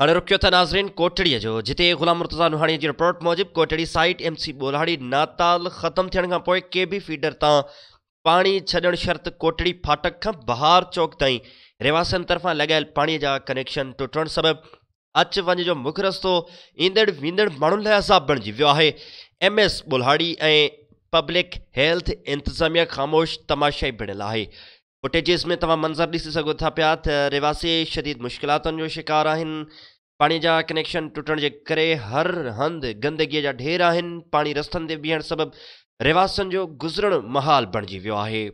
हाणे रुकियो था नाज़रीन कोटड़ीअ जो जिते गुलाम मुर्तज़ा रोहाणीअ जी रिपोर्ट मूजिबि कोटड़ी साइट एम सी ॿोलाड़ी नाताल ख़तमु थियण खां पोइ कंहिं बि फीडर तां पाणी छॾणु शर्त कोटड़ी फाटक खां बहार चौक ताईं रहवासनि तरफ़ां लॻायल पाणीअ जा कनेक्शन टुटणु सबबु अच वञ जो मुख्य रस्तो ईंदड़ वेंदड़ माण्हुनि लाइ असां बणिजी वियो आहे एम एस ॿोलाड़ी ऐं पब्लिक हेल्थ इंतिज़ामिया ख़ामोश तमाशाई बणियलु आहे ओटेचिस में तव्हां मंज़र ॾिसी सघो था पिया त रिवासी शदीद मुश्किलातुनि जो शिकार आहिनि पाणी जा कनेक्शन टुटण जे करे हर हंधि गंदगीअ जा ढेर आहिनि पाणी रस्तनि ते बीहणु सबबु रिवासनि जो गुज़रणु महाल बणिजी वियो आहे